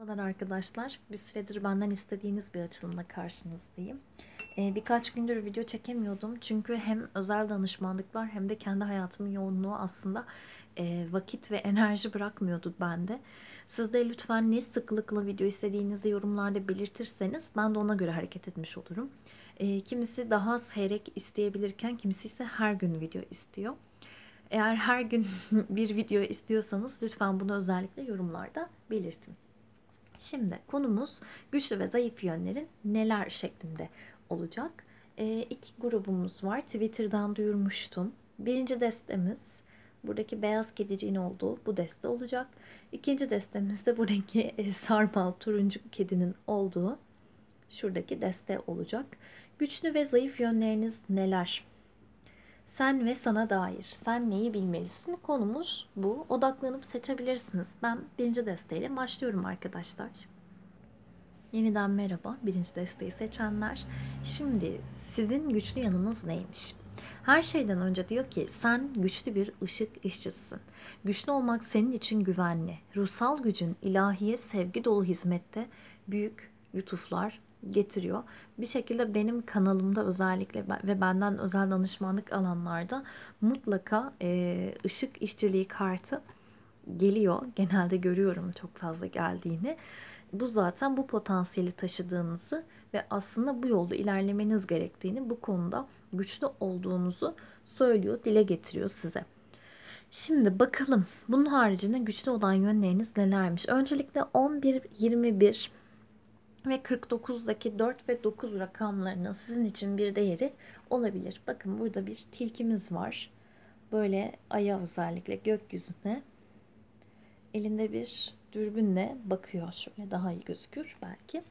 Merhabalar arkadaşlar. Bir süredir benden istediğiniz bir açılımla karşınızdayım. Ee, birkaç gündür video çekemiyordum. Çünkü hem özel danışmanlıklar hem de kendi hayatımın yoğunluğu aslında e, vakit ve enerji bırakmıyordu bende. Siz de lütfen ne sıklıkla video istediğinizi yorumlarda belirtirseniz ben de ona göre hareket etmiş olurum. Ee, kimisi daha seyrek isteyebilirken kimisi ise her gün video istiyor. Eğer her gün bir video istiyorsanız lütfen bunu özellikle yorumlarda belirtin. Şimdi konumuz güçlü ve zayıf yönlerin neler şeklinde olacak. E, iki grubumuz var. Twitter'dan duyurmuştum. Birinci destemiz buradaki beyaz kediciğin olduğu bu deste olacak. İkinci destemiz de buradaki e, sarmal turuncu kedinin olduğu şuradaki deste olacak. Güçlü ve zayıf yönleriniz neler? Sen ve sana dair. Sen neyi bilmelisin? Konumuz bu. Odaklanıp seçebilirsiniz. Ben birinci desteğiyle başlıyorum arkadaşlar. Yeniden merhaba birinci desteği seçenler. Şimdi sizin güçlü yanınız neymiş? Her şeyden önce diyor ki sen güçlü bir ışık işçisisin. Güçlü olmak senin için güvenli. Ruhsal gücün ilahiye sevgi dolu hizmette büyük lütuflar getiriyor. Bir şekilde benim kanalımda özellikle ve benden özel danışmanlık alanlarda mutlaka e, ışık işçiliği kartı geliyor. Genelde görüyorum çok fazla geldiğini. Bu zaten bu potansiyeli taşıdığınızı ve aslında bu yolda ilerlemeniz gerektiğini, bu konuda güçlü olduğunuzu söylüyor, dile getiriyor size. Şimdi bakalım bunun haricinde güçlü olan yönleriniz nelermiş? Öncelikle 11, 21, ve 49'daki 4 ve 9 rakamlarının sizin için bir değeri olabilir. Bakın burada bir tilkimiz var. Böyle aya özellikle gökyüzüne elinde bir dürbünle bakıyor. Şöyle daha iyi gözükür belki.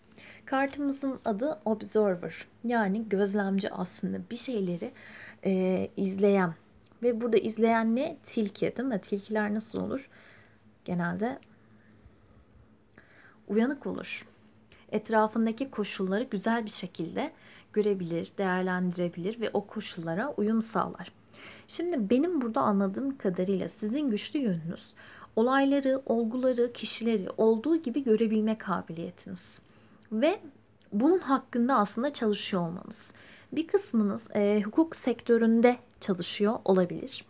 Kartımızın adı Observer. Yani gözlemci aslında bir şeyleri e, izleyen. Ve burada izleyen ne? Tilki değil mi? Tilkiler nasıl olur? Genelde uyanık olur etrafındaki koşulları güzel bir şekilde görebilir, değerlendirebilir ve o koşullara uyum sağlar. Şimdi benim burada anladığım kadarıyla sizin güçlü yönünüz olayları, olguları, kişileri olduğu gibi görebilme kabiliyetiniz. Ve bunun hakkında aslında çalışıyor olmanız. Bir kısmınız e, hukuk sektöründe çalışıyor olabilir.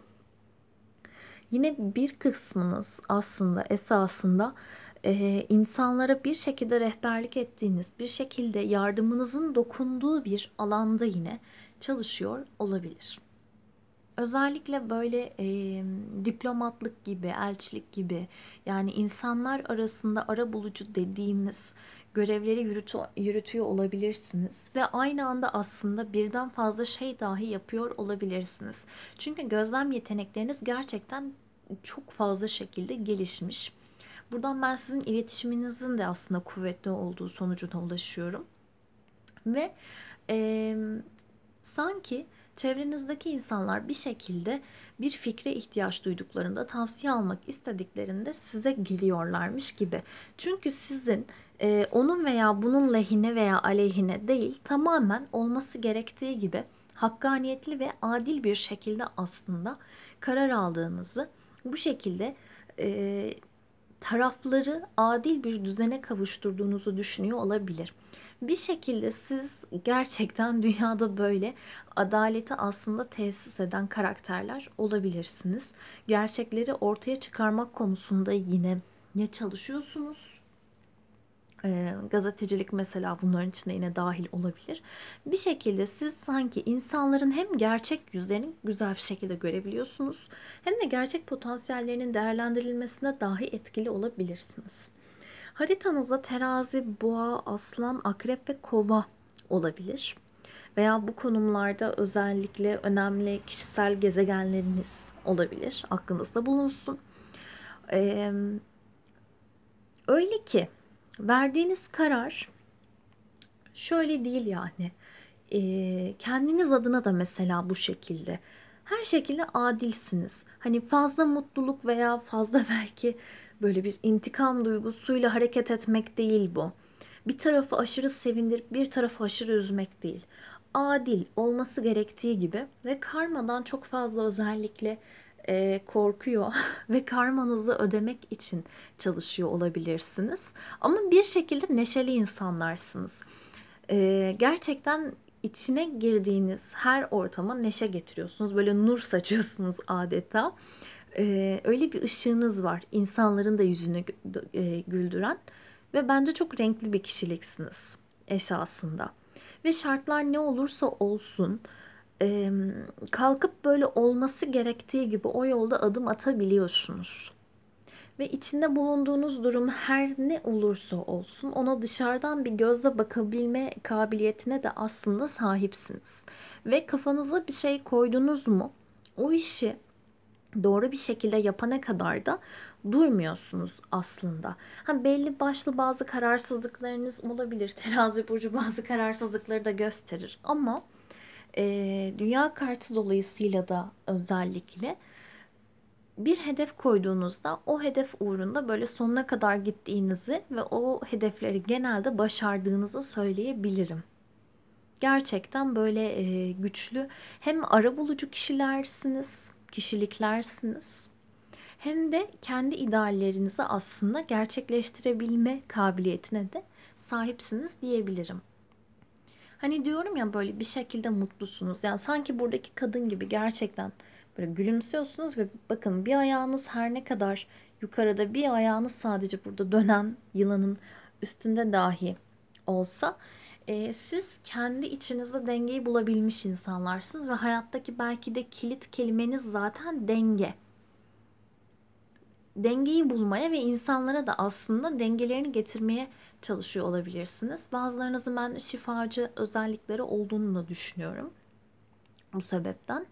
Yine bir kısmınız aslında esasında e, insanlara bir şekilde rehberlik ettiğiniz, bir şekilde yardımınızın dokunduğu bir alanda yine çalışıyor olabilir. Özellikle böyle e, diplomatlık gibi, elçilik gibi yani insanlar arasında ara bulucu dediğimiz görevleri yürütü, yürütüyor olabilirsiniz ve aynı anda aslında birden fazla şey dahi yapıyor olabilirsiniz. Çünkü gözlem yetenekleriniz gerçekten çok fazla şekilde gelişmiş. Buradan ben sizin iletişiminizin de aslında kuvvetli olduğu sonucuna ulaşıyorum. Ve e, sanki çevrenizdeki insanlar bir şekilde bir fikre ihtiyaç duyduklarında, tavsiye almak istediklerinde size geliyorlarmış gibi. Çünkü sizin e, onun veya bunun lehine veya aleyhine değil, tamamen olması gerektiği gibi hakkaniyetli ve adil bir şekilde aslında karar aldığınızı, bu şekilde e, tarafları adil bir düzene kavuşturduğunuzu düşünüyor olabilir. Bir şekilde siz gerçekten dünyada böyle adaleti aslında tesis eden karakterler olabilirsiniz. Gerçekleri ortaya çıkarmak konusunda yine ya çalışıyorsunuz ee, gazetecilik mesela bunların içinde yine dahil olabilir. Bir şekilde siz sanki insanların hem gerçek yüzlerini güzel bir şekilde görebiliyorsunuz hem de gerçek potansiyellerinin değerlendirilmesine dahi etkili olabilirsiniz. Haritanızda terazi, boğa, aslan, akrep ve kova olabilir. Veya bu konumlarda özellikle önemli kişisel gezegenleriniz olabilir. Aklınızda bulunsun. Ee, öyle ki verdiğiniz karar şöyle değil yani. E, kendiniz adına da mesela bu şekilde. Her şekilde adilsiniz. Hani fazla mutluluk veya fazla belki böyle bir intikam duygusuyla hareket etmek değil bu. Bir tarafı aşırı sevindirip bir tarafı aşırı üzmek değil. Adil olması gerektiği gibi ve karmadan çok fazla özellikle e, korkuyor ve karmanızı ödemek için çalışıyor olabilirsiniz. Ama bir şekilde neşeli insanlarsınız. E, gerçekten içine girdiğiniz her ortama neşe getiriyorsunuz. Böyle nur saçıyorsunuz adeta. E, öyle bir ışığınız var. insanların da yüzünü e, güldüren ve bence çok renkli bir kişiliksiniz esasında. Ve şartlar ne olursa olsun e, kalkıp böyle olması gerektiği gibi o yolda adım atabiliyorsunuz. Ve içinde bulunduğunuz durum her ne olursa olsun ona dışarıdan bir gözle bakabilme kabiliyetine de aslında sahipsiniz. Ve kafanıza bir şey koydunuz mu o işi doğru bir şekilde yapana kadar da durmuyorsunuz aslında. Ha belli başlı bazı kararsızlıklarınız olabilir. Terazi burcu bazı kararsızlıkları da gösterir ama e, dünya kartı dolayısıyla da özellikle bir hedef koyduğunuzda o hedef uğrunda böyle sonuna kadar gittiğinizi ve o hedefleri genelde başardığınızı söyleyebilirim. Gerçekten böyle e, güçlü hem ara bulucu kişilersiniz, kişiliklersiniz hem de kendi ideallerinizi aslında gerçekleştirebilme kabiliyetine de sahipsiniz diyebilirim. Hani diyorum ya böyle bir şekilde mutlusunuz. Yani sanki buradaki kadın gibi gerçekten böyle gülümsüyorsunuz ve bakın bir ayağınız her ne kadar yukarıda bir ayağınız sadece burada dönen yılanın üstünde dahi olsa e, siz kendi içinizde dengeyi bulabilmiş insanlarsınız ve hayattaki belki de kilit kelimeniz zaten denge dengeyi bulmaya ve insanlara da aslında dengelerini getirmeye çalışıyor olabilirsiniz. Bazılarınızın ben şifacı özellikleri olduğunu da düşünüyorum. Bu sebepten.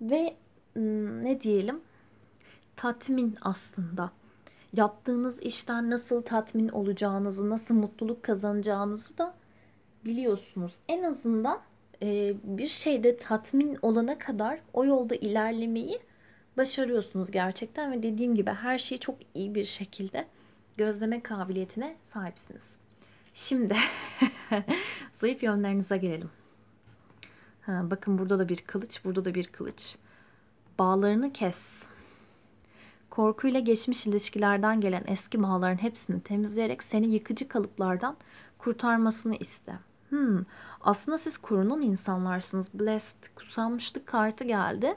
Ve ne diyelim? Tatmin aslında. Yaptığınız işten nasıl tatmin olacağınızı, nasıl mutluluk kazanacağınızı da biliyorsunuz. En azından bir şeyde tatmin olana kadar o yolda ilerlemeyi başarıyorsunuz gerçekten ve dediğim gibi her şeyi çok iyi bir şekilde gözleme kabiliyetine sahipsiniz. Şimdi zayıf yönlerinize gelelim. Ha, bakın burada da bir kılıç, burada da bir kılıç. Bağlarını kes. Korkuyla geçmiş ilişkilerden gelen eski bağların hepsini temizleyerek seni yıkıcı kalıplardan kurtarmasını iste. Hmm, aslında siz kurunun insanlarsınız. Blessed, kusanmışlık kartı geldi.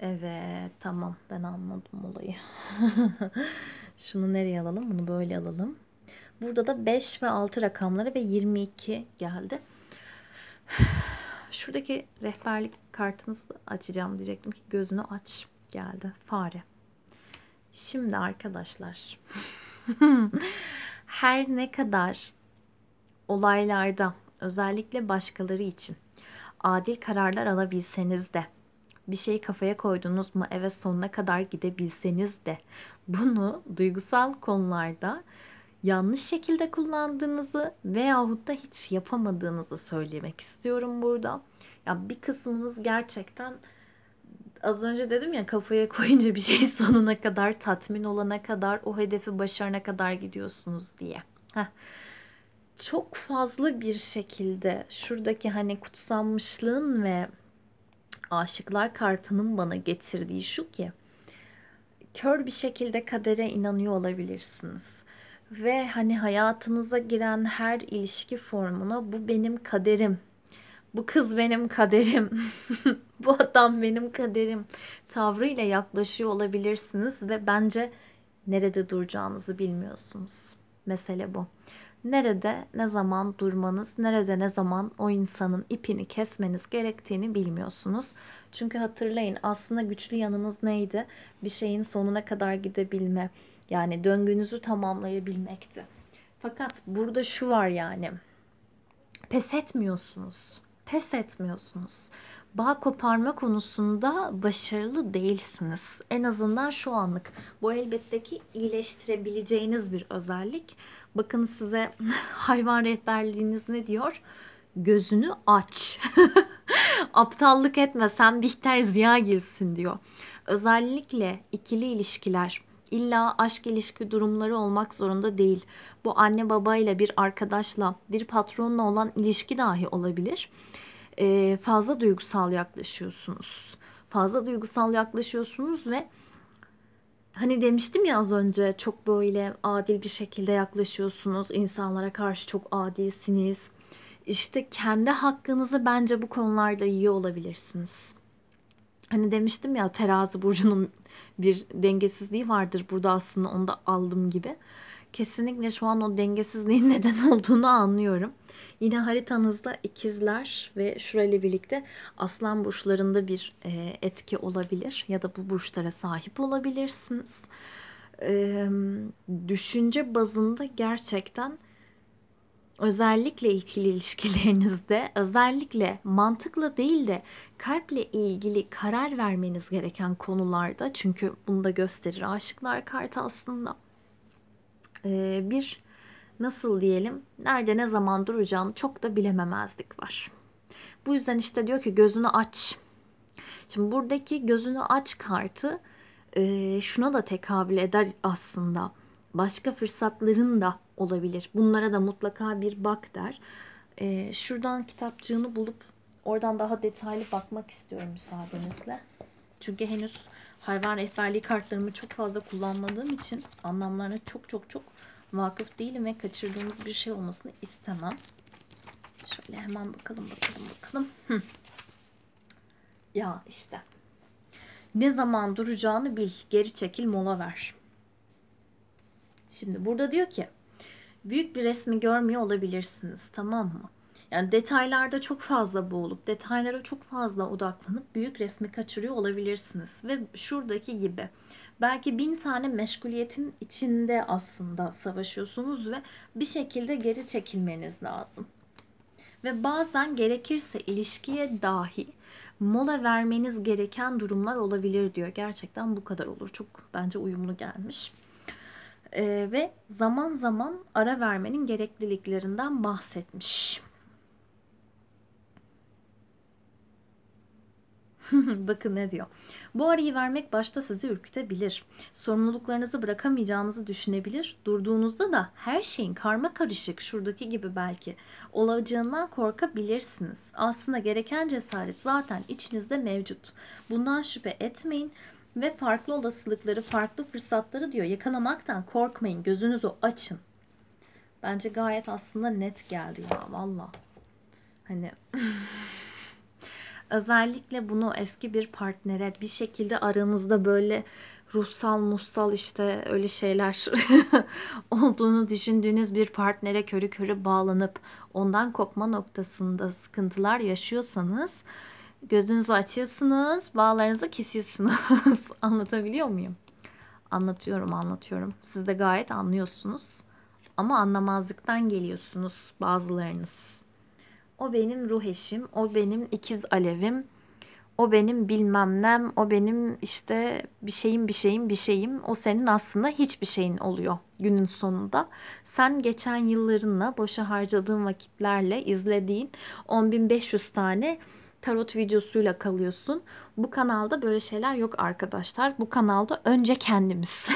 evet tamam ben anladım olayı. Şunu nereye alalım? Bunu böyle alalım. Burada da 5 ve 6 rakamları ve 22 geldi. Şuradaki rehberlik kartınızı açacağım diyecektim ki gözünü aç geldi. Fare. Şimdi arkadaşlar her ne kadar olaylarda özellikle başkaları için adil kararlar alabilseniz de, bir şeyi kafaya koydunuz mu eve sonuna kadar gidebilseniz de bunu duygusal konularda yanlış şekilde kullandığınızı veyahut da hiç yapamadığınızı söylemek istiyorum burada. Ya bir kısmınız gerçekten az önce dedim ya kafaya koyunca bir şey sonuna kadar tatmin olana kadar o hedefi başarına kadar gidiyorsunuz diye. Heh çok fazla bir şekilde şuradaki hani kutsanmışlığın ve aşıklar kartının bana getirdiği şu ki kör bir şekilde kadere inanıyor olabilirsiniz. Ve hani hayatınıza giren her ilişki formuna bu benim kaderim. Bu kız benim kaderim. bu adam benim kaderim tavrıyla yaklaşıyor olabilirsiniz ve bence nerede duracağınızı bilmiyorsunuz. Mesele bu nerede ne zaman durmanız, nerede ne zaman o insanın ipini kesmeniz gerektiğini bilmiyorsunuz. Çünkü hatırlayın aslında güçlü yanınız neydi? Bir şeyin sonuna kadar gidebilme, yani döngünüzü tamamlayabilmekti. Fakat burada şu var yani. Pes etmiyorsunuz. Pes etmiyorsunuz bağ koparma konusunda başarılı değilsiniz. En azından şu anlık. Bu elbette ki iyileştirebileceğiniz bir özellik. Bakın size hayvan rehberliğiniz ne diyor? Gözünü aç. Aptallık etme sen Bihter Ziya gilsin diyor. Özellikle ikili ilişkiler İlla aşk ilişki durumları olmak zorunda değil. Bu anne babayla bir arkadaşla bir patronla olan ilişki dahi olabilir e, fazla duygusal yaklaşıyorsunuz. Fazla duygusal yaklaşıyorsunuz ve hani demiştim ya az önce çok böyle adil bir şekilde yaklaşıyorsunuz. İnsanlara karşı çok adilsiniz. İşte kendi hakkınızı bence bu konularda iyi olabilirsiniz. Hani demiştim ya terazi burcunun bir dengesizliği vardır burada aslında onu da aldım gibi kesinlikle şu an o dengesizliğin neden olduğunu anlıyorum. Yine haritanızda ikizler ve şurayla birlikte aslan burçlarında bir e, etki olabilir ya da bu burçlara sahip olabilirsiniz. E, düşünce bazında gerçekten özellikle ikili ilişkilerinizde özellikle mantıkla değil de kalple ilgili karar vermeniz gereken konularda çünkü bunu da gösterir aşıklar kartı aslında e, bir nasıl diyelim nerede ne zaman duracağını çok da bilememezlik var. Bu yüzden işte diyor ki gözünü aç. Şimdi buradaki gözünü aç kartı e, şuna da tekabül eder aslında. Başka fırsatların da olabilir. Bunlara da mutlaka bir bak der. E, şuradan kitapçığını bulup oradan daha detaylı bakmak istiyorum müsaadenizle. Çünkü henüz hayvan rehberliği kartlarımı çok fazla kullanmadığım için anlamlarını çok çok çok vakıf değilim ve kaçırdığımız bir şey olmasını istemem. Şöyle hemen bakalım bakalım bakalım. Hı. Ya işte. Ne zaman duracağını bil. Geri çekil mola ver. Şimdi burada diyor ki büyük bir resmi görmüyor olabilirsiniz tamam mı? Yani detaylarda çok fazla boğulup detaylara çok fazla odaklanıp büyük resmi kaçırıyor olabilirsiniz. Ve şuradaki gibi belki bin tane meşguliyetin içinde aslında savaşıyorsunuz ve bir şekilde geri çekilmeniz lazım. Ve bazen gerekirse ilişkiye dahi mola vermeniz gereken durumlar olabilir diyor. Gerçekten bu kadar olur. Çok bence uyumlu gelmiş ee, ve zaman zaman ara vermenin gerekliliklerinden bahsetmiş. Bakın ne diyor. Bu arayı vermek başta sizi ürkütebilir. Sorumluluklarınızı bırakamayacağınızı düşünebilir. Durduğunuzda da her şeyin karma karışık şuradaki gibi belki olacağından korkabilirsiniz. Aslında gereken cesaret zaten içinizde mevcut. Bundan şüphe etmeyin ve farklı olasılıkları, farklı fırsatları diyor yakalamaktan korkmayın. Gözünüzü açın. Bence gayet aslında net geldi ya valla. Hani Özellikle bunu eski bir partnere bir şekilde aranızda böyle ruhsal mussal işte öyle şeyler olduğunu düşündüğünüz bir partnere körü körü bağlanıp ondan kopma noktasında sıkıntılar yaşıyorsanız gözünüzü açıyorsunuz, bağlarınızı kesiyorsunuz. Anlatabiliyor muyum? Anlatıyorum, anlatıyorum. Siz de gayet anlıyorsunuz ama anlamazlıktan geliyorsunuz bazılarınız. O benim ruh eşim, o benim ikiz alevim, o benim bilmem nem, o benim işte bir şeyim bir şeyim bir şeyim. O senin aslında hiçbir şeyin oluyor günün sonunda. Sen geçen yıllarınla boşa harcadığın vakitlerle izlediğin 10.500 tane tarot videosuyla kalıyorsun. Bu kanalda böyle şeyler yok arkadaşlar. Bu kanalda önce kendimiz.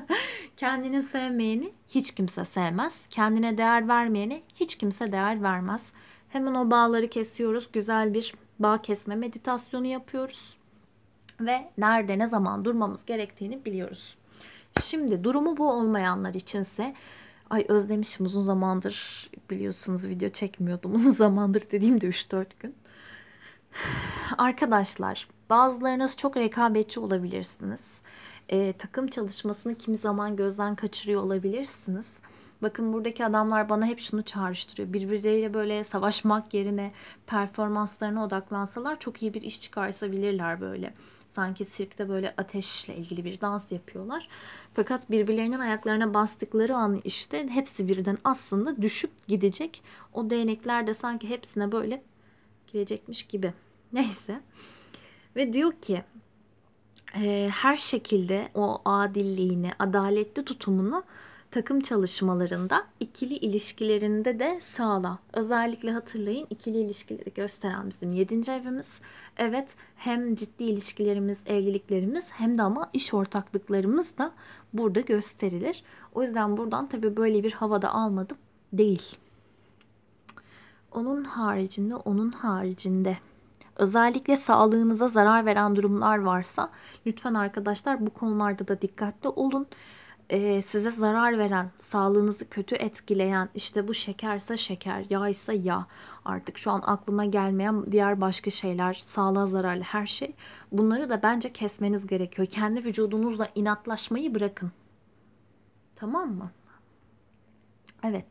Kendini sevmeyeni hiç kimse sevmez. Kendine değer vermeyeni hiç kimse değer vermez. Hemen o bağları kesiyoruz. Güzel bir bağ kesme meditasyonu yapıyoruz. Ve nerede ne zaman durmamız gerektiğini biliyoruz. Şimdi durumu bu olmayanlar içinse ay özlemişim uzun zamandır biliyorsunuz video çekmiyordum uzun zamandır dediğimde 3-4 gün. Arkadaşlar bazılarınız çok rekabetçi olabilirsiniz. E, takım çalışmasını kimi zaman gözden kaçırıyor olabilirsiniz. Bakın buradaki adamlar bana hep şunu çağrıştırıyor. Birbirleriyle böyle savaşmak yerine performanslarına odaklansalar çok iyi bir iş çıkartabilirler böyle. Sanki sirkte böyle ateşle ilgili bir dans yapıyorlar. Fakat birbirlerinin ayaklarına bastıkları an işte hepsi birden aslında düşüp gidecek. O değnekler de sanki hepsine böyle girecekmiş gibi. Neyse. Ve diyor ki her şekilde o adilliğini, adaletli tutumunu takım çalışmalarında ikili ilişkilerinde de sağla. Özellikle hatırlayın ikili ilişkileri gösteren bizim 7. evimiz. Evet hem ciddi ilişkilerimiz, evliliklerimiz hem de ama iş ortaklıklarımız da burada gösterilir. O yüzden buradan tabii böyle bir havada almadım değil. Onun haricinde, onun haricinde özellikle sağlığınıza zarar veren durumlar varsa lütfen arkadaşlar bu konularda da dikkatli olun e, size zarar veren, sağlığınızı kötü etkileyen, işte bu şekerse şeker, yağ yağ, artık şu an aklıma gelmeyen diğer başka şeyler, sağlığa zararlı her şey. Bunları da bence kesmeniz gerekiyor. Kendi vücudunuzla inatlaşmayı bırakın. Tamam mı? Evet.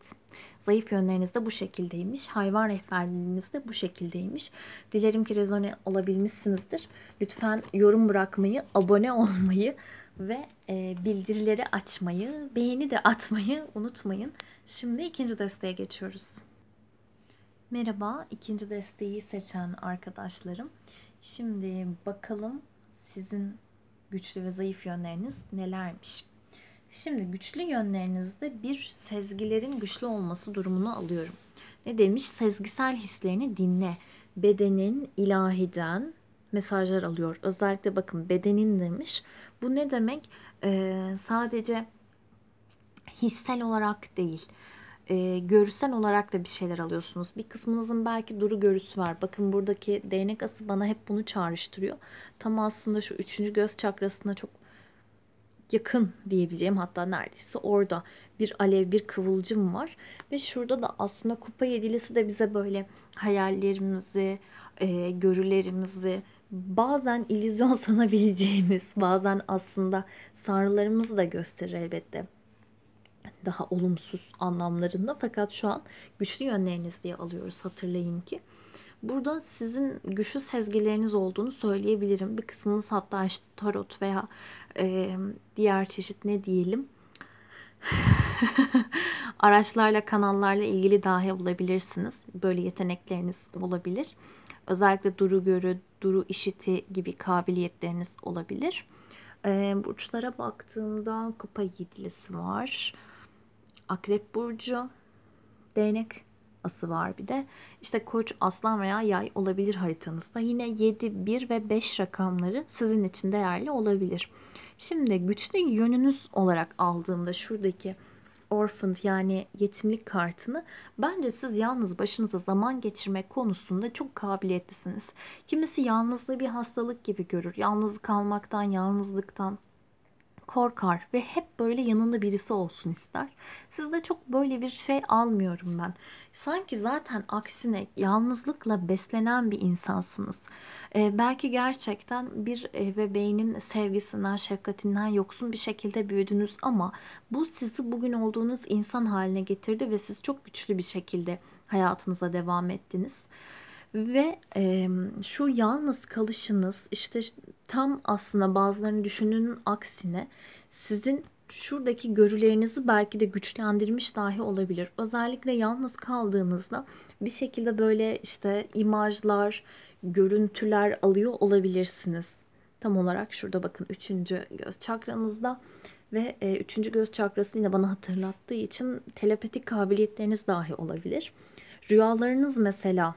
Zayıf yönleriniz de bu şekildeymiş. Hayvan rehberliğiniz de bu şekildeymiş. Dilerim ki rezone olabilmişsinizdir. Lütfen yorum bırakmayı, abone olmayı, ve e, bildirileri açmayı, beğeni de atmayı unutmayın. Şimdi ikinci desteğe geçiyoruz. Merhaba, ikinci desteği seçen arkadaşlarım. Şimdi bakalım sizin güçlü ve zayıf yönleriniz nelermiş? Şimdi güçlü yönlerinizde bir sezgilerin güçlü olması durumunu alıyorum. Ne demiş? Sezgisel hislerini dinle. Bedenin ilahiden, mesajlar alıyor. Özellikle bakın bedenin demiş. Bu ne demek? Ee, sadece hissel olarak değil e, görüsel olarak da bir şeyler alıyorsunuz. Bir kısmınızın belki duru görüsü var. Bakın buradaki değnek ası bana hep bunu çağrıştırıyor. Tam aslında şu üçüncü göz çakrasına çok yakın diyebileceğim hatta neredeyse orada bir alev bir kıvılcım var. Ve şurada da aslında kupa yedilisi de bize böyle hayallerimizi, e, görülerimizi, bazen illüzyon sanabileceğimiz, bazen aslında sanrılarımızı da gösterir elbette. Daha olumsuz anlamlarında fakat şu an güçlü yönleriniz diye alıyoruz hatırlayın ki. Burada sizin güçlü sezgileriniz olduğunu söyleyebilirim. Bir kısmınız hatta işte tarot veya e, diğer çeşit ne diyelim araçlarla kanallarla ilgili dahi olabilirsiniz. Böyle yetenekleriniz olabilir. Özellikle duru görü, duru işiti gibi kabiliyetleriniz olabilir. Ee, burçlara baktığımda kupa yedilisi var. Akrep burcu, değnek ası var bir de. İşte koç, aslan veya yay olabilir haritanızda. Yine 7, 1 ve 5 rakamları sizin için değerli olabilir. Şimdi güçlü yönünüz olarak aldığımda şuradaki orphan yani yetimlik kartını bence siz yalnız başınıza zaman geçirmek konusunda çok kabiliyetlisiniz. Kimisi yalnızlığı bir hastalık gibi görür. Yalnız kalmaktan, yalnızlıktan korkar ve hep böyle yanında birisi olsun ister. Sizde çok böyle bir şey almıyorum ben. Sanki zaten aksine yalnızlıkla beslenen bir insansınız. Ee, belki gerçekten bir ebeveynin sevgisinden, şefkatinden yoksun bir şekilde büyüdünüz ama bu sizi bugün olduğunuz insan haline getirdi ve siz çok güçlü bir şekilde hayatınıza devam ettiniz ve e, şu yalnız kalışınız işte tam aslında bazılarının düşündüğünün aksine sizin şuradaki görülerinizi belki de güçlendirmiş dahi olabilir. Özellikle yalnız kaldığınızda bir şekilde böyle işte imajlar, görüntüler alıyor olabilirsiniz. Tam olarak şurada bakın üçüncü göz çakranızda ve e, üçüncü göz çakrasını yine bana hatırlattığı için telepatik kabiliyetleriniz dahi olabilir. Rüyalarınız mesela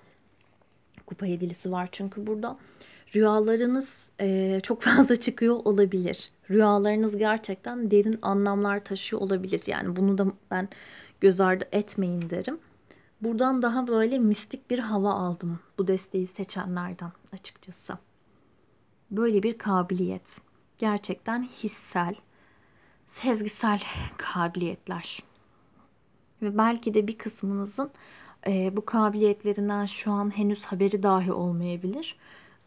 Kupa yedilisi var çünkü burada. Rüyalarınız e, çok fazla çıkıyor olabilir. Rüyalarınız gerçekten derin anlamlar taşıyor olabilir. Yani bunu da ben göz ardı etmeyin derim. Buradan daha böyle mistik bir hava aldım bu desteği seçenlerden açıkçası. Böyle bir kabiliyet. Gerçekten hissel, sezgisel kabiliyetler. Ve belki de bir kısmınızın e, bu kabiliyetlerinden şu an henüz haberi dahi olmayabilir.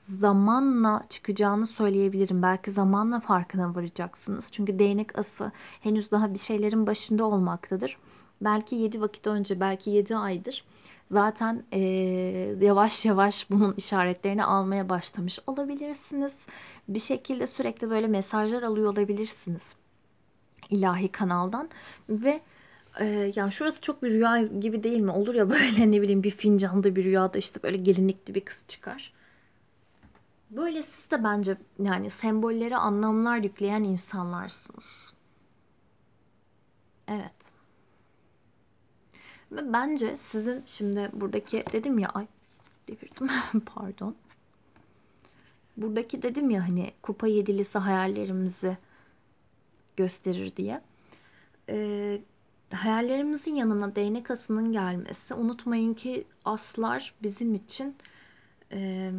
Zamanla çıkacağını söyleyebilirim. Belki zamanla farkına varacaksınız. Çünkü değnek ası henüz daha bir şeylerin başında olmaktadır. Belki 7 vakit önce, belki 7 aydır zaten e, yavaş yavaş bunun işaretlerini almaya başlamış olabilirsiniz. Bir şekilde sürekli böyle mesajlar alıyor olabilirsiniz ilahi kanaldan ve e, ee, yani şurası çok bir rüya gibi değil mi? Olur ya böyle ne bileyim bir fincanda bir rüyada işte böyle gelinlikli bir kız çıkar. Böyle siz de bence yani sembollere anlamlar yükleyen insanlarsınız. Evet. Ve bence sizin şimdi buradaki dedim ya ay devirdim pardon. Buradaki dedim ya hani kupa yedilisi hayallerimizi gösterir diye. Ee, hayallerimizin yanına değnek asının gelmesi unutmayın ki aslar bizim için e,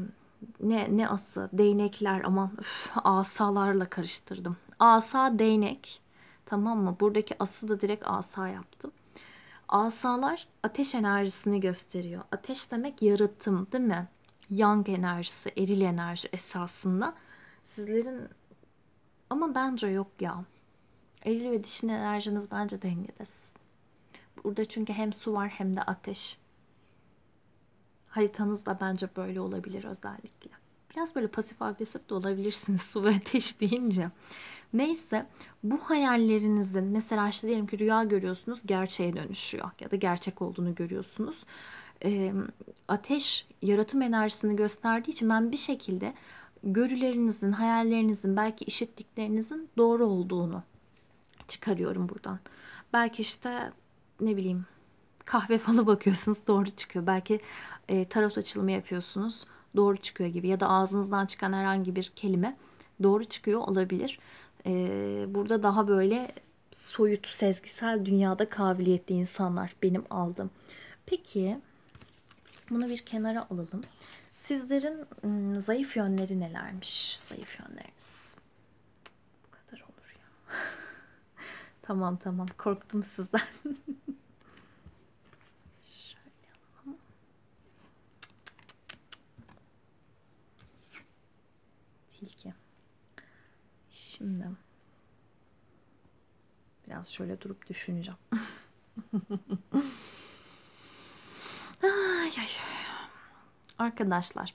ne ne ası değnekler aman öf, asalarla karıştırdım. Asa değnek tamam mı? Buradaki ası da direkt asa yaptım. Asalar ateş enerjisini gösteriyor. Ateş demek yaratım değil mi? Yang enerjisi, eril enerji esasında. Sizlerin ama bence yok ya. Eril ve dişin enerjiniz bence dengedesin. Burada çünkü hem su var hem de ateş. Haritanız da bence böyle olabilir özellikle. Biraz böyle pasif agresif de olabilirsiniz su ve ateş deyince. Neyse bu hayallerinizin mesela işte diyelim ki rüya görüyorsunuz gerçeğe dönüşüyor ya da gerçek olduğunu görüyorsunuz. E, ateş yaratım enerjisini gösterdiği için ben bir şekilde görülerinizin, hayallerinizin, belki işittiklerinizin doğru olduğunu çıkarıyorum buradan. Belki işte ne bileyim kahve falı bakıyorsunuz doğru çıkıyor. Belki e, tarot açılımı yapıyorsunuz doğru çıkıyor gibi ya da ağzınızdan çıkan herhangi bir kelime doğru çıkıyor olabilir. E, burada daha böyle soyut sezgisel dünyada kabiliyetli insanlar benim aldım. Peki bunu bir kenara alalım. Sizlerin zayıf yönleri nelermiş? Zayıf yönleriniz. Tamam tamam korktum sizden. Tilki. Şimdi biraz şöyle durup düşüneceğim. ay, ay, ay. Arkadaşlar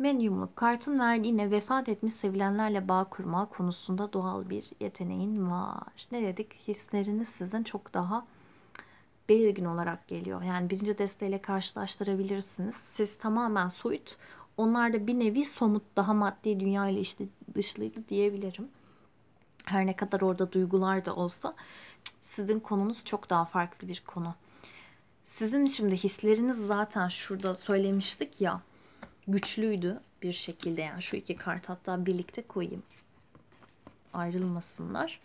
Medyumluk kartın yine vefat etmiş sevilenlerle bağ kurma konusunda doğal bir yeteneğin var. Ne dedik? Hisleriniz sizin çok daha belirgin olarak geliyor. Yani birinci desteyle karşılaştırabilirsiniz. Siz tamamen soyut. Onlar da bir nevi somut daha maddi dünya ile işte dışlıydı diyebilirim. Her ne kadar orada duygular da olsa sizin konunuz çok daha farklı bir konu. Sizin şimdi hisleriniz zaten şurada söylemiştik ya güçlüydü bir şekilde. Yani şu iki kart hatta birlikte koyayım. Ayrılmasınlar.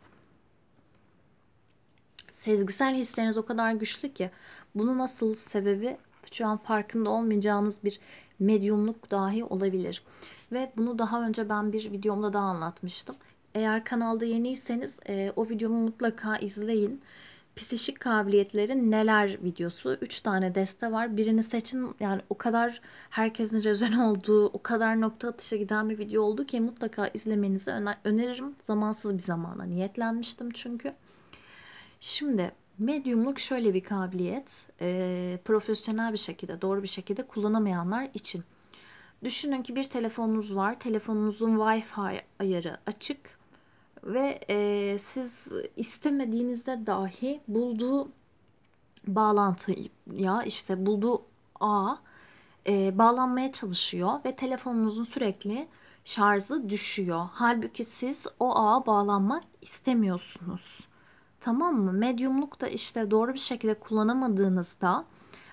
Sezgisel hisleriniz o kadar güçlü ki bunu nasıl sebebi şu an farkında olmayacağınız bir medyumluk dahi olabilir. Ve bunu daha önce ben bir videomda da anlatmıştım. Eğer kanalda yeniyseniz e, o videomu mutlaka izleyin psişik kabiliyetleri neler videosu. 3 tane deste var. Birini seçin. Yani o kadar herkesin rezon olduğu, o kadar nokta atışa giden bir video oldu ki mutlaka izlemenizi öneririm. Zamansız bir zamana niyetlenmiştim çünkü. Şimdi medyumluk şöyle bir kabiliyet. E, profesyonel bir şekilde, doğru bir şekilde kullanamayanlar için. Düşünün ki bir telefonunuz var. Telefonunuzun Wi-Fi ayarı açık ve e, siz istemediğinizde dahi bulduğu bağlantı ya işte bulduğu A e, bağlanmaya çalışıyor ve telefonunuzun sürekli şarjı düşüyor. Halbuki siz o ağa bağlanmak istemiyorsunuz. Tamam mı? Medyumluk da işte doğru bir şekilde kullanamadığınızda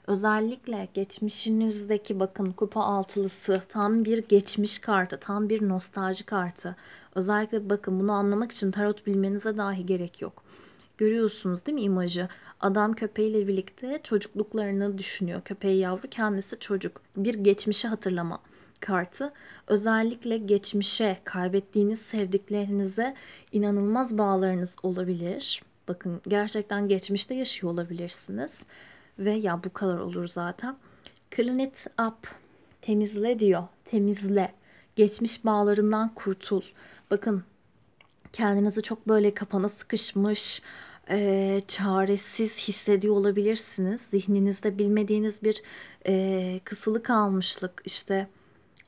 Özellikle geçmişinizdeki bakın kupa altılısı tam bir geçmiş kartı, tam bir nostalji kartı. Özellikle bakın bunu anlamak için tarot bilmenize dahi gerek yok. Görüyorsunuz değil mi imajı? Adam köpeğiyle birlikte çocukluklarını düşünüyor. Köpeği yavru kendisi çocuk. Bir geçmişi hatırlama kartı. Özellikle geçmişe, kaybettiğiniz sevdiklerinize inanılmaz bağlarınız olabilir. Bakın gerçekten geçmişte yaşıyor olabilirsiniz. Ve ya bu kadar olur zaten. Clean it up. Temizle diyor. Temizle. Geçmiş bağlarından kurtul. Bakın kendinizi çok böyle kapana sıkışmış, e, çaresiz hissediyor olabilirsiniz. Zihninizde bilmediğiniz bir e, kısılık almışlık, işte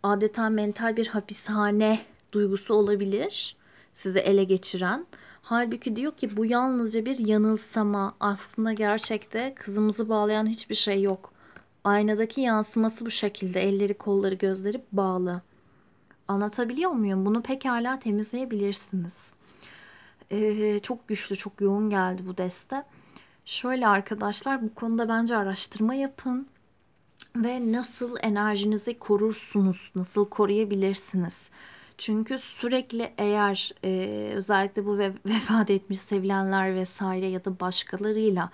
adeta mental bir hapishane duygusu olabilir sizi ele geçiren. Halbuki diyor ki bu yalnızca bir yanılsama. Aslında gerçekte kızımızı bağlayan hiçbir şey yok. Aynadaki yansıması bu şekilde. Elleri, kolları, gözleri bağlı. Anlatabiliyor muyum? Bunu pekala temizleyebilirsiniz. Ee, çok güçlü, çok yoğun geldi bu deste. Şöyle arkadaşlar bu konuda bence araştırma yapın ve nasıl enerjinizi korursunuz, nasıl koruyabilirsiniz? Çünkü sürekli eğer e, özellikle bu ve, vefat etmiş sevilenler vesaire ya da başkalarıyla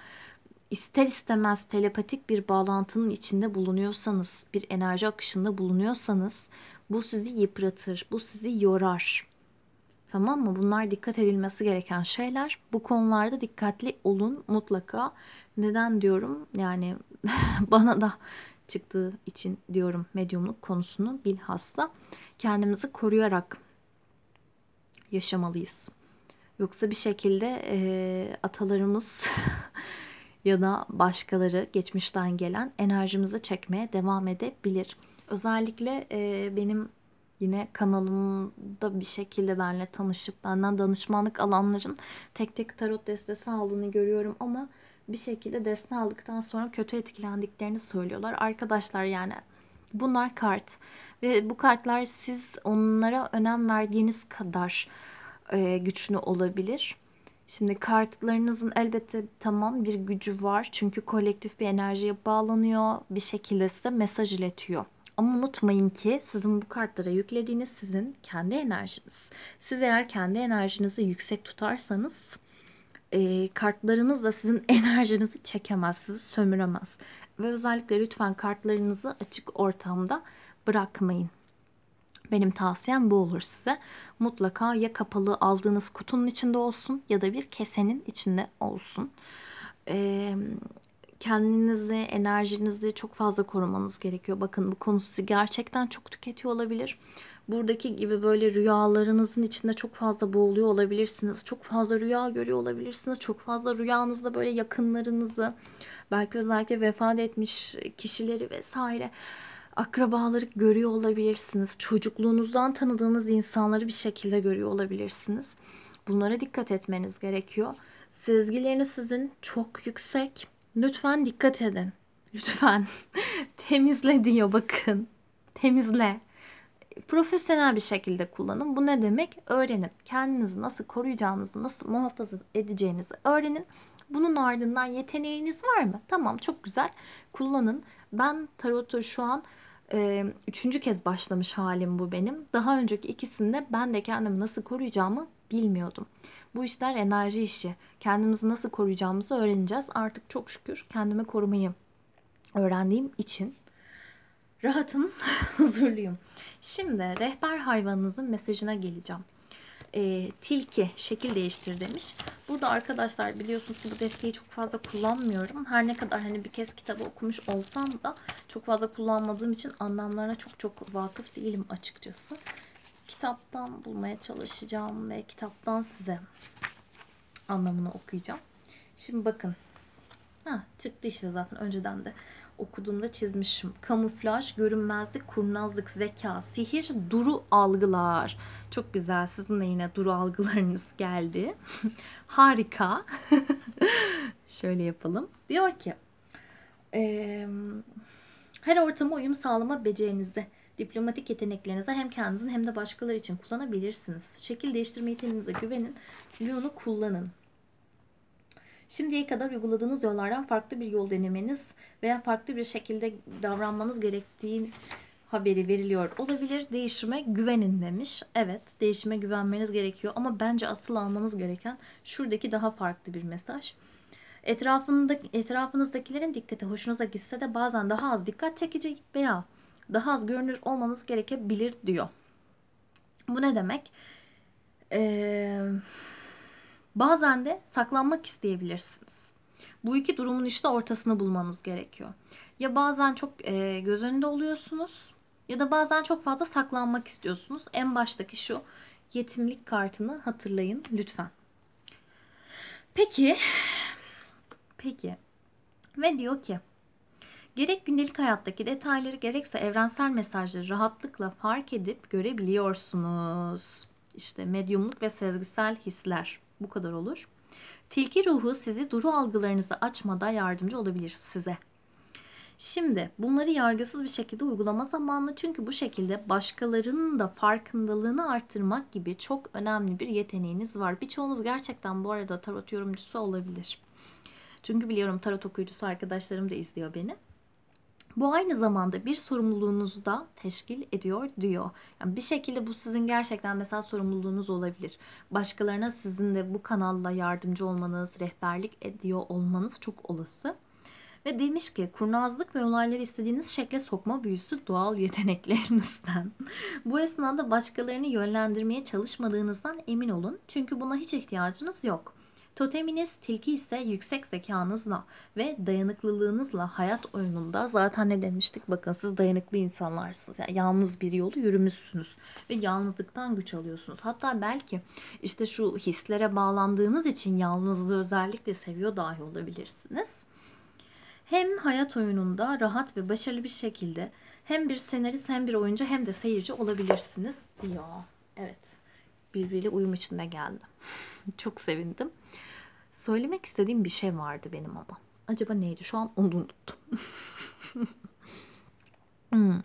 ister istemez telepatik bir bağlantının içinde bulunuyorsanız, bir enerji akışında bulunuyorsanız bu sizi yıpratır, bu sizi yorar. Tamam mı? Bunlar dikkat edilmesi gereken şeyler. Bu konularda dikkatli olun mutlaka. Neden diyorum? Yani bana da çıktığı için diyorum medyumluk konusunu bilhassa kendimizi koruyarak yaşamalıyız. Yoksa bir şekilde e, atalarımız ya da başkaları geçmişten gelen enerjimizi çekmeye devam edebilir. Özellikle e, benim yine kanalımda bir şekilde benle tanışıp benden danışmanlık alanların tek tek tarot destesi aldığını görüyorum ama bir şekilde deste aldıktan sonra kötü etkilendiklerini söylüyorlar. Arkadaşlar yani Bunlar kart ve bu kartlar siz onlara önem verdiğiniz kadar e, güçlü olabilir. Şimdi kartlarınızın elbette tamam bir gücü var. Çünkü kolektif bir enerjiye bağlanıyor. Bir şekilde size mesaj iletiyor. Ama unutmayın ki sizin bu kartlara yüklediğiniz sizin kendi enerjiniz. Siz eğer kendi enerjinizi yüksek tutarsanız e, kartlarınız da sizin enerjinizi çekemez, sizi sömüremez ve özellikle lütfen kartlarınızı açık ortamda bırakmayın. Benim tavsiyem bu olur size. Mutlaka ya kapalı aldığınız kutunun içinde olsun ya da bir kesenin içinde olsun. Ee, kendinizi, enerjinizi çok fazla korumanız gerekiyor. Bakın bu konu sizi gerçekten çok tüketiyor olabilir. Buradaki gibi böyle rüyalarınızın içinde çok fazla boğuluyor olabilirsiniz. Çok fazla rüya görüyor olabilirsiniz. Çok fazla rüyanızda böyle yakınlarınızı, belki özellikle vefat etmiş kişileri vesaire akrabaları görüyor olabilirsiniz. Çocukluğunuzdan tanıdığınız insanları bir şekilde görüyor olabilirsiniz. Bunlara dikkat etmeniz gerekiyor. Sezgileriniz sizin çok yüksek Lütfen dikkat edin. Lütfen. Temizle diyor bakın. Temizle. Profesyonel bir şekilde kullanın. Bu ne demek? Öğrenin. Kendinizi nasıl koruyacağınızı, nasıl muhafaza edeceğinizi öğrenin. Bunun ardından yeteneğiniz var mı? Tamam çok güzel. Kullanın. Ben tarotu şu an e, üçüncü kez başlamış halim bu benim. Daha önceki ikisinde ben de kendimi nasıl koruyacağımı bilmiyordum. Bu işler enerji işi. Kendimizi nasıl koruyacağımızı öğreneceğiz. Artık çok şükür kendime korumayı öğrendiğim için rahatım, huzurluyum. Şimdi rehber hayvanınızın mesajına geleceğim. E, tilki şekil değiştir demiş. Burada arkadaşlar biliyorsunuz ki bu desteği çok fazla kullanmıyorum. Her ne kadar hani bir kez kitabı okumuş olsam da çok fazla kullanmadığım için anlamlarına çok çok vakıf değilim açıkçası kitaptan bulmaya çalışacağım ve kitaptan size anlamını okuyacağım. Şimdi bakın. Ha, çıktı işte zaten önceden de okuduğumda çizmişim. Kamuflaj, görünmezlik, kurnazlık, zeka, sihir, duru algılar. Çok güzel. Sizin de yine duru algılarınız geldi. Harika. Şöyle yapalım. Diyor ki, e, her ortama uyum sağlama becerinizde Diplomatik yeteneklerinizi hem kendinizin hem de başkaları için kullanabilirsiniz. Şekil değiştirme yeteneğinize güvenin ve onu kullanın. Şimdiye kadar uyguladığınız yollardan farklı bir yol denemeniz veya farklı bir şekilde davranmanız gerektiği haberi veriliyor olabilir. Değişime güvenin demiş. Evet değişime güvenmeniz gerekiyor ama bence asıl almanız gereken şuradaki daha farklı bir mesaj. Etrafında, etrafınızdakilerin dikkati hoşunuza gitse de bazen daha az dikkat çekici veya daha az görünür olmanız gerekebilir diyor. Bu ne demek? Ee, bazen de saklanmak isteyebilirsiniz. Bu iki durumun işte ortasını bulmanız gerekiyor. Ya bazen çok e, göz önünde oluyorsunuz ya da bazen çok fazla saklanmak istiyorsunuz. En baştaki şu yetimlik kartını hatırlayın lütfen. Peki, peki ve diyor ki Gerek gündelik hayattaki detayları gerekse evrensel mesajları rahatlıkla fark edip görebiliyorsunuz. İşte medyumluk ve sezgisel hisler bu kadar olur. Tilki ruhu sizi duru algılarınızı açmada yardımcı olabilir size. Şimdi bunları yargısız bir şekilde uygulama zamanı çünkü bu şekilde başkalarının da farkındalığını arttırmak gibi çok önemli bir yeteneğiniz var. Birçoğunuz gerçekten bu arada tarot yorumcusu olabilir. Çünkü biliyorum tarot okuyucusu arkadaşlarım da izliyor beni. Bu aynı zamanda bir sorumluluğunuzu da teşkil ediyor diyor. Yani bir şekilde bu sizin gerçekten mesela sorumluluğunuz olabilir. Başkalarına sizin de bu kanalla yardımcı olmanız, rehberlik ediyor olmanız çok olası. Ve demiş ki kurnazlık ve olayları istediğiniz şekle sokma büyüsü doğal yeteneklerinizden. bu esnada başkalarını yönlendirmeye çalışmadığınızdan emin olun. Çünkü buna hiç ihtiyacınız yok. Toteminiz tilki ise yüksek zekanızla ve dayanıklılığınızla hayat oyununda zaten ne demiştik bakın siz dayanıklı insanlarsınız. Yani yalnız bir yolu yürümüşsünüz ve yalnızlıktan güç alıyorsunuz. Hatta belki işte şu hislere bağlandığınız için yalnızlığı özellikle seviyor dahi olabilirsiniz. Hem hayat oyununda rahat ve başarılı bir şekilde hem bir senarist hem bir oyuncu hem de seyirci olabilirsiniz diyor. Evet birbiriyle uyum içinde geldi. Çok sevindim. Söylemek istediğim bir şey vardı benim ama. Acaba neydi? Şu an onu unuttum. hmm.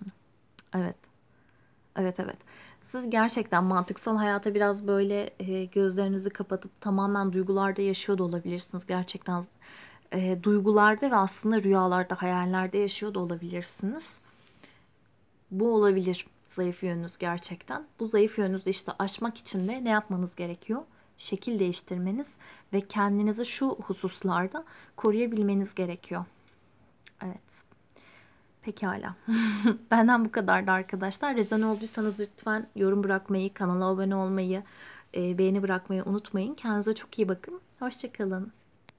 Evet. Evet evet. Siz gerçekten mantıksal hayata biraz böyle e, gözlerinizi kapatıp tamamen duygularda yaşıyor da olabilirsiniz. Gerçekten e, duygularda ve aslında rüyalarda, hayallerde yaşıyor da olabilirsiniz. Bu olabilir zayıf yönünüz gerçekten. Bu zayıf yönünüzü işte aşmak için de ne yapmanız gerekiyor? şekil değiştirmeniz ve kendinizi şu hususlarda koruyabilmeniz gerekiyor. Evet. Pekala. Benden bu kadardı arkadaşlar. Rezon olduysanız lütfen yorum bırakmayı, kanala abone olmayı, e, beğeni bırakmayı unutmayın. Kendinize çok iyi bakın. Hoşçakalın.